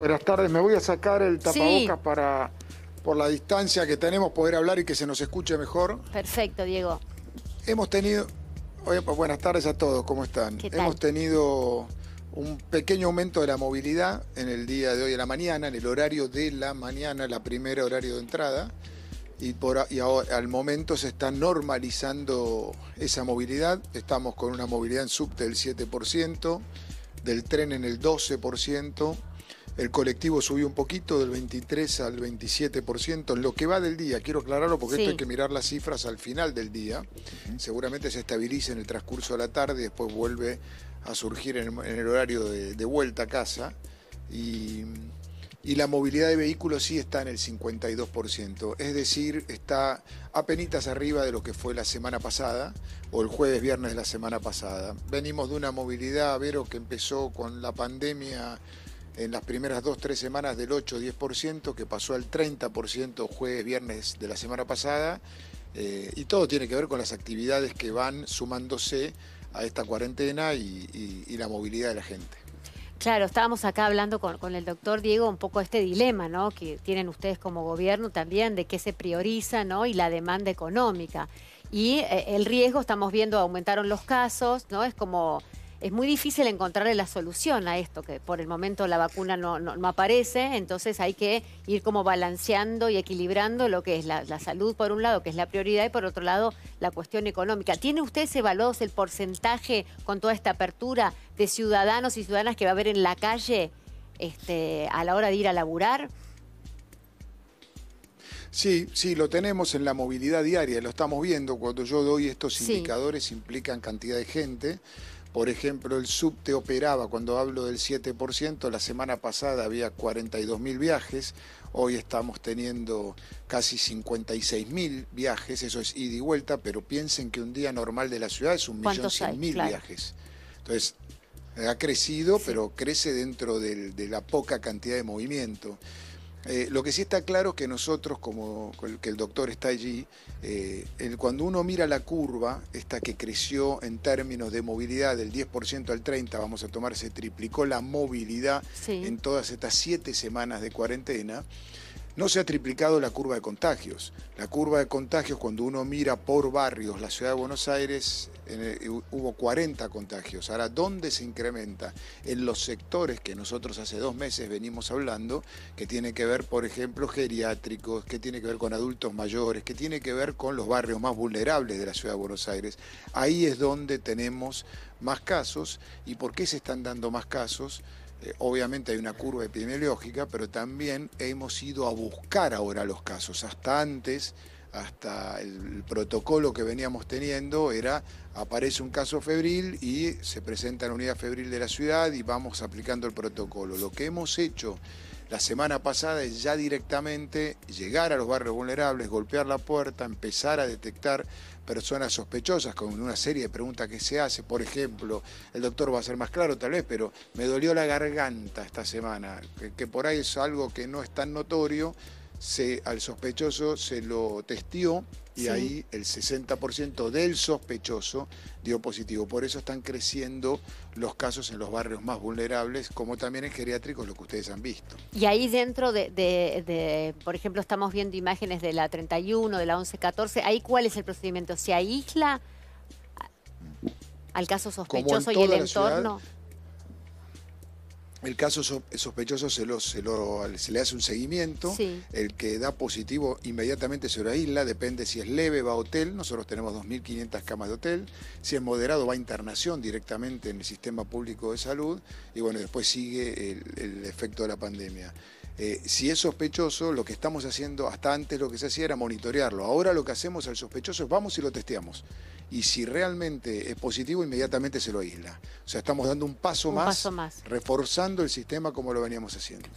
Buenas tardes, me voy a sacar el tapabocas para, por la distancia que tenemos, poder hablar y que se nos escuche mejor. Perfecto, Diego. Hemos tenido, pues, buenas tardes a todos, ¿cómo están? Hemos tenido un pequeño aumento de la movilidad en el día de hoy, en la mañana, en el horario de la mañana, la primera horario de entrada, y, por, y ahora, al momento se está normalizando esa movilidad. Estamos con una movilidad en subte del 7%, del tren en el 12%, el colectivo subió un poquito, del 23 al 27%, lo que va del día. Quiero aclararlo porque esto hay que mirar las cifras al final del día. Seguramente se estabiliza en el transcurso de la tarde, después vuelve a surgir en el, horario de, vuelta a casa. Y, la movilidad de vehículos sí está en el 52%, es decir, está penitas arriba de lo que fue la semana pasada o el jueves viernes de la semana pasada. Venimos de una movilidad, Vero, que empezó con la pandemia en las primeras dos, tres semanas del 8-10%, que pasó al 30% jueves, viernes de la semana pasada, eh, y todo tiene que ver con las actividades que van sumándose a esta cuarentena y, la movilidad de la gente. Claro, estábamos acá hablando con, el doctor Diego un poco este dilema, ¿no? Que tienen ustedes como gobierno también de qué se prioriza, ¿no? Y la demanda económica. Y eh, el riesgo, estamos viendo, aumentaron los casos, ¿no? Es como es muy difícil encontrarle la solución a esto, que por el momento la vacuna no, aparece, entonces hay que ir como balanceando y equilibrando lo que es la, salud por un lado, que es la prioridad, y por otro lado la cuestión económica. ¿Tiene usted evaluados el porcentaje con toda esta apertura de ciudadanos y ciudadanas que va a haber en la calle este, a la hora de ir a laburar? Sí, sí, lo tenemos en la movilidad diaria, lo estamos viendo. Cuando yo doy estos indicadores implican cantidad de gente. Por ejemplo, el subte operaba, cuando hablo del 7%, la semana pasada había 42.000 viajes, hoy estamos teniendo casi 56.000 viajes, eso es ida y vuelta, pero piensen que un día normal de la ciudad es un millón mil viajes. Entonces, ha crecido, pero crece dentro de la poca cantidad de movimiento. Eh, lo que sí está claro es que nosotros, como que el doctor está allí, eh, el, cuando uno mira la curva, esta que creció en términos de movilidad del 10% al 30%, vamos a tomar, se triplicó la movilidad en todas estas siete semanas de cuarentena, no se ha triplicado la curva de contagios. La curva de contagios, cuando uno mira por barrios, la ciudad de Buenos Aires eh, hubo 40 contagios. Ahora, ¿dónde se incrementa? En los sectores que nosotros hace dos meses venimos hablando, que tiene que ver, por ejemplo, geriátricos, que tiene que ver con adultos mayores, que tiene que ver con los barrios más vulnerables de la ciudad de Buenos Aires. Ahí es donde tenemos más casos y por qué se están dando más casos. Eh, obviamente hay una curva epidemiológica, pero también hemos ido a buscar ahora los casos. Hasta antes, hasta el, protocolo que veníamos teniendo era aparece un caso febril y se presenta en la unidad febril de la ciudad y vamos aplicando el protocolo. Lo que hemos hecho la semana pasada es ya directamente llegar a los barrios vulnerables, golpear la puerta, empezar a detectar personas sospechosas con una serie de preguntas que se hace. Por ejemplo, el doctor va a ser más claro tal vez, pero me dolió la garganta esta semana, que, que por ahí es algo que no es tan notorio, al sospechoso se lo testió y ahí el 60% del sospechoso dio positivo. Por eso están creciendo los casos en los barrios más vulnerables, como también en geriátricos, lo que ustedes han visto. Y ahí dentro de, por ejemplo, estamos viendo imágenes de la 31, de la 14, ¿ahí cuál es el procedimiento? ¿Se aísla al caso sospechoso y el entorno? El caso sospechoso se, se, le hace un seguimiento. El que da positivo inmediatamente se lo aísla, depende si es leve, va a hotel. Nosotros tenemos 2.500 camas de hotel. Si es moderado, va a internación directamente en el sistema público de salud. Y bueno, después sigue el, efecto de la pandemia. Eh, si es sospechoso, lo que estamos haciendo, hasta antes lo que se hacía era monitorearlo. Ahora lo que hacemos al sospechoso es vamos y lo testeamos y si realmente es positivo, inmediatamente se lo aísla. O sea, estamos dando un paso, más, reforzando el sistema como lo veníamos haciendo.